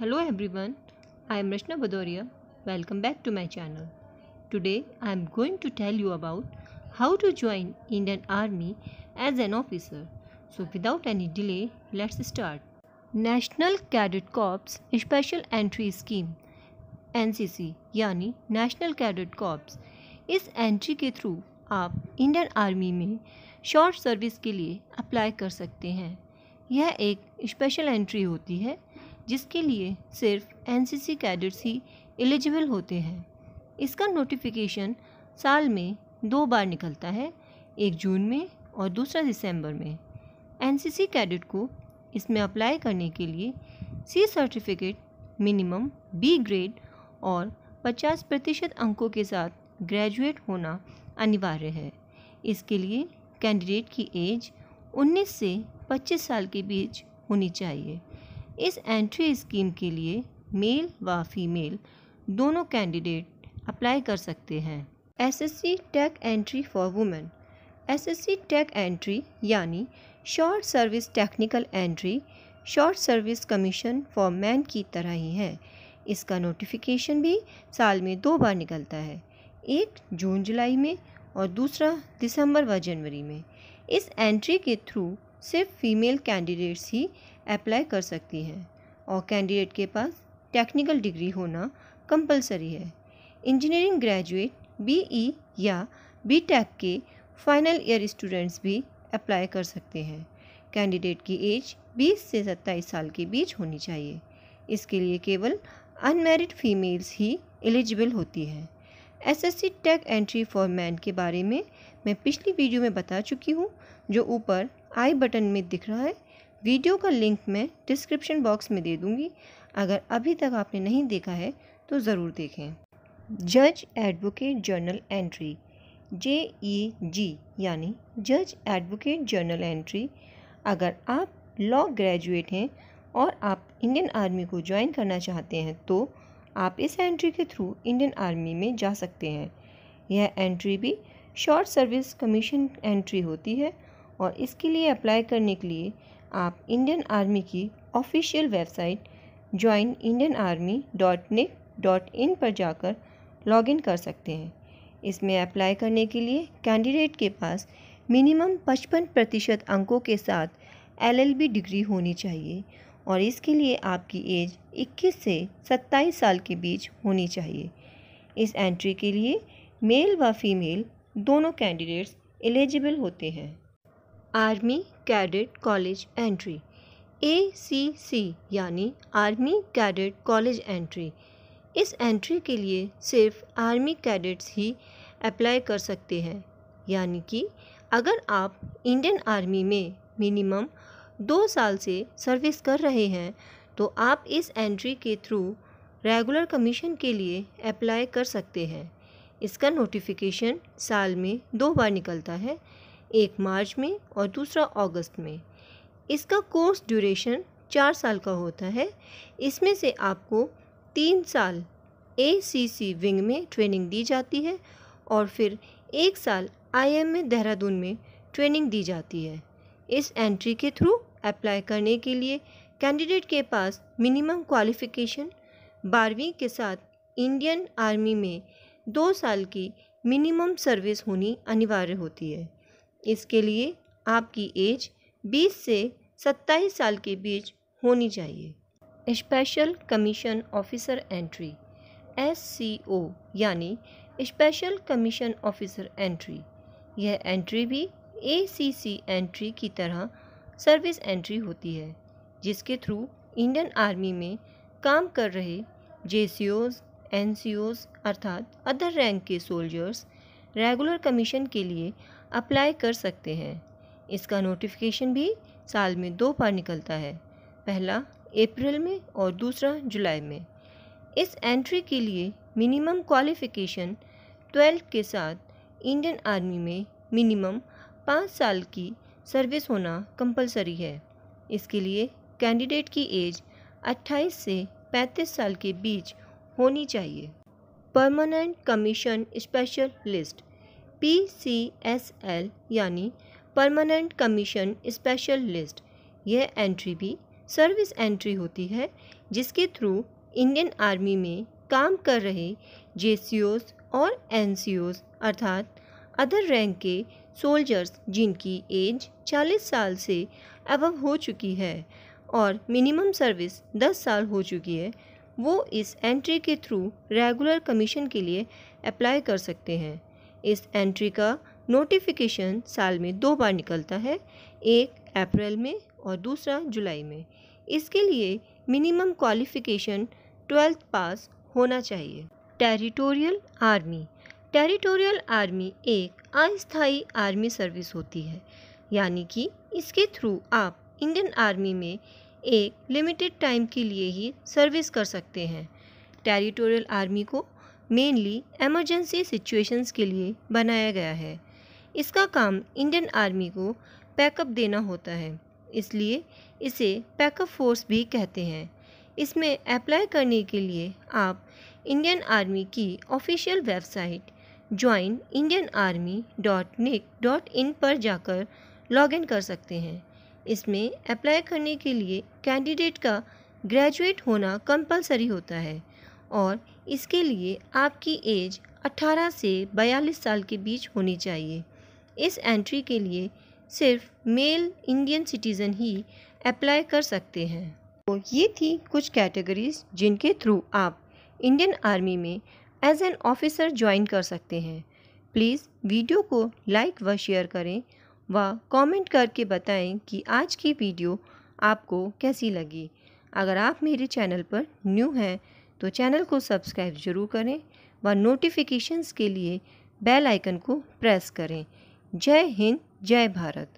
hello everyone I am Rachna Bhadauria welcome back to my channel today I am going to tell you about how to join Indian army as an officer so without any delay let's start national cadet corps special entry scheme N C C यानी national cadet corps इस entry के through आप Indian army में short service के लिए apply कर सकते हैं यह एक स्पेशल एंट्री होती है जिसके लिए सिर्फ एनसीसी कैडेट्स ही एलिजिबल होते हैं इसका नोटिफिकेशन साल में दो बार निकलता है एक जून में और दूसरा दिसंबर में एनसीसी कैडेट को इसमें अप्लाई करने के लिए C certificate minimum B grade और 50 प्रतिशत अंकों के साथ ग्रेजुएट होना अनिवार्य है इसके लिए कैंडिडेट की एज 19 से 25 साल के बीच होनी चाहिए इस एंट्री स्कीम के लिए मेल व फीमेल दोनों कैंडिडेट अप्लाई कर सकते हैं SSC tech entry for women SSC tech entry यानी short service technical entry short service commission for man की तरह ही है इसका नोटिफिकेशन भी साल में दो बार निकलता है एक जून जुलाई में और दूसरा दिसंबर व जनवरी में इस एंट्री के थ्रू सिर्फ फीमेल कैंडिडेट्स ही अप्लाई कर सकती हैं और कैंडिडेट के पास टेक्निकल डिग्री होना कंपलसरी है इंजीनियरिंग ग्रेजुएट बीई या बीटेक के फाइनल ईयर स्टूडेंट्स भी अप्लाई कर सकते हैं कैंडिडेट की एज 20 से 27 साल के बीच होनी चाहिए इसके लिए केवल अनमेरिड फीमेल्स ही एलिजिबल होती एस SSC tech entry for man के बारे में मैं पिछली वीडियो में बता चुकी हूँ जो ऊपर आई बटन में दिख रहा है वीडियो का लिंक मैं डिस्क्रिप्शन बॉक्स में दे दूँगी अगर अभी तक आपने नहीं देखा है तो ज़रूर देखें जज advocate general entry J E G यानी जज एडवोकेट जर्नल एंट्री अगर आप लॉ ग्रेजुएट हैं और आप इंडियन आर्मी को ज्वाइन करना चाहते हैं तो आप इस एंट्री के थ्रू इंडियन आर्मी में जा सकते हैं यह एंट्री भी शॉर्ट सर्विस कमीशन एंट्री होती है और इसके लिए अप्लाई करने के लिए आप इंडियन आर्मी की official website join Indian army dot nic dot in पर जाकर लॉगिन कर सकते हैं इसमें अप्लाई करने के लिए कैंडिडेट के पास मिनिमम पचपन प्रतिशत अंकों के साथ एलएलबी डिग्री होनी चाहिए और इसके लिए आपकी एज 21 से 27 साल के बीच होनी चाहिए इस एंट्री के लिए मेल व फीमेल दोनों कैंडिडेट्स एलिजिबल होते हैं army cadet college entry A C C यानी आर्मी कैडेट कॉलेज एंट्री इस एंट्री के लिए सिर्फ आर्मी कैडेट्स ही अप्लाई कर सकते हैं यानी कि अगर आप इंडियन आर्मी में मिनिमम दो साल से सर्विस कर रहे हैं तो आप इस एंट्री के थ्रू रेगुलर कमीशन के लिए अप्लाई कर सकते हैं इसका नोटिफिकेशन साल में दो बार निकलता है एक मार्च में और दूसरा अगस्त में इसका कोर्स ड्यूरेशन चार साल का होता है इसमें से आपको तीन साल ए सी सी विंग में ट्रेनिंग दी जाती है और फिर एक साल आई एम ए देहरादून में ट्रेनिंग दी जाती है इस एंट्री के थ्रू अप्लाई करने के लिए कैंडिडेट के पास मिनिमम क्वालिफ़िकेशन बारहवीं के साथ इंडियन आर्मी में दो साल की मिनिमम सर्विस होनी अनिवार्य होती है इसके लिए आपकी एज 20 से 27 साल के बीच होनी चाहिए special commission officer entry S यानी स्पेशल कमीशन ऑफिसर एंट्री यह एंट्री भी ए एंट्री की तरह सर्विस एंट्री होती है जिसके थ्रू इंडियन आर्मी में काम कर रहे जे सी ओज एन सी ओज अर्थात अदर रैंक के सोल्जर्स रेगुलर कमीशन के लिए अप्लाई कर सकते हैं इसका नोटिफिकेशन भी साल में दो बार निकलता है पहला अप्रैल में और दूसरा जुलाई में इस एंट्री के लिए मिनिमम क्वालिफ़िकेशन ट्वेल्थ के साथ इंडियन आर्मी में मिनिमम पाँच साल की सर्विस होना कंपलसरी है इसके लिए कैंडिडेट की एज 28 से 35 साल के बीच होनी चाहिए permanent commission list P C S L यानी परमानेंट कमीशन स्पेशल लिस्ट यह एंट्री भी सर्विस एंट्री होती है जिसके थ्रू इंडियन आर्मी में काम कर रहे जे और एन अर्थात अदर रैंक के सोल्जर्स जिनकी एज 40 साल से अब हो चुकी है और मिनिमम सर्विस 10 साल हो चुकी है वो इस एंट्री के थ्रू रेगुलर कमीशन के लिए अप्लाई कर सकते हैं इस एंट्री का नोटिफिकेशन साल में दो बार निकलता है एक अप्रैल में और दूसरा जुलाई में इसके लिए मिनिमम क्वालिफिकेशन ट्वेल्थ पास होना चाहिए टेरिटोरियल आर्मी टेरिटोरियल आर्मी एक अस्थाई आर्मी सर्विस होती है यानी कि इसके थ्रू आप इंडियन आर्मी में एक लिमिटेड टाइम के लिए ही सर्विस कर सकते हैं टेरिटोरियल आर्मी को मेनली एमरजेंसी सिचुएशंस के लिए बनाया गया है इसका काम इंडियन आर्मी को पैकअप देना होता है इसलिए इसे पैकअप फोर्स भी कहते हैं इसमें अप्लाई करने के लिए आप इंडियन आर्मी की official website join Indian army dot nic dot in पर जाकर लॉगिन कर सकते हैं इसमें अप्लाई करने के लिए कैंडिडेट का ग्रेजुएट होना कंपलसरी होता है और इसके लिए आपकी एज 18 से 42 साल के बीच होनी चाहिए इस एंट्री के लिए सिर्फ मेल इंडियन सिटीज़न ही अप्लाई कर सकते हैं तो ये थी कुछ कैटेगरीज जिनके थ्रू आप इंडियन आर्मी में एज एन ऑफिसर ज्वाइन कर सकते हैं प्लीज़ वीडियो को लाइक व शेयर करें व कमेंट करके बताएं कि आज की वीडियो आपको कैसी लगी अगर आप मेरे चैनल पर न्यू हैं तो चैनल को सब्सक्राइब ज़रूर करें व नोटिफिकेशंस के लिए बेल आइकन को प्रेस करें जय हिंद जय भारत